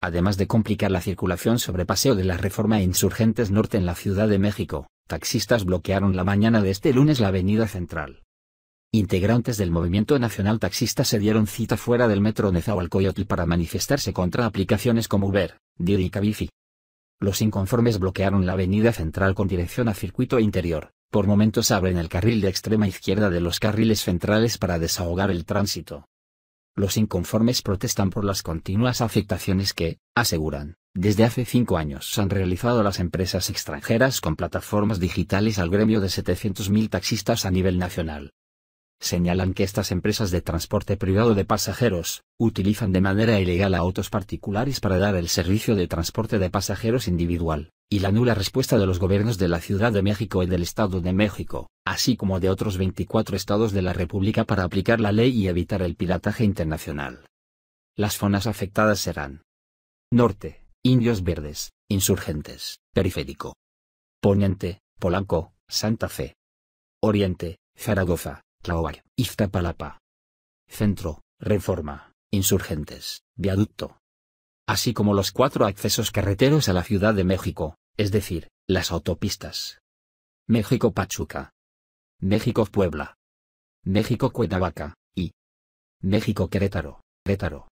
además de complicar la circulación sobre Paseo de la Reforma e Insurgentes Norte en la Ciudad de México, taxistas bloquearon la mañana de este lunes la avenida central. Integrantes del Movimiento Nacional Taxista se dieron cita fuera del metro Nezahualcóyotl para manifestarse contra aplicaciones como Uber, Didi y Cabify. Los inconformes bloquearon la avenida central con dirección a circuito interior, por momentos abren el carril de extrema izquierda de los carriles centrales para desahogar el tránsito los inconformes protestan por las continuas afectaciones que, aseguran, desde hace cinco años han realizado las empresas extranjeras con plataformas digitales al gremio de 700.000 taxistas a nivel nacional. Señalan que estas empresas de transporte privado de pasajeros, utilizan de manera ilegal a autos particulares para dar el servicio de transporte de pasajeros individual, y la nula respuesta de los gobiernos de la Ciudad de México y del Estado de México, así como de otros 24 estados de la República para aplicar la ley y evitar el pirataje internacional. Las zonas afectadas serán Norte, Indios Verdes, Insurgentes, Periférico. Poniente, Polanco, Santa Fe. Oriente, Zaragoza, Tlahuac, Iztapalapa. Centro, Reforma, Insurgentes, Viaducto. Así como los cuatro accesos carreteros a la Ciudad de México, es decir, las autopistas. México-Pachuca, México Puebla. México Cuenavaca, y México Querétaro, Querétaro.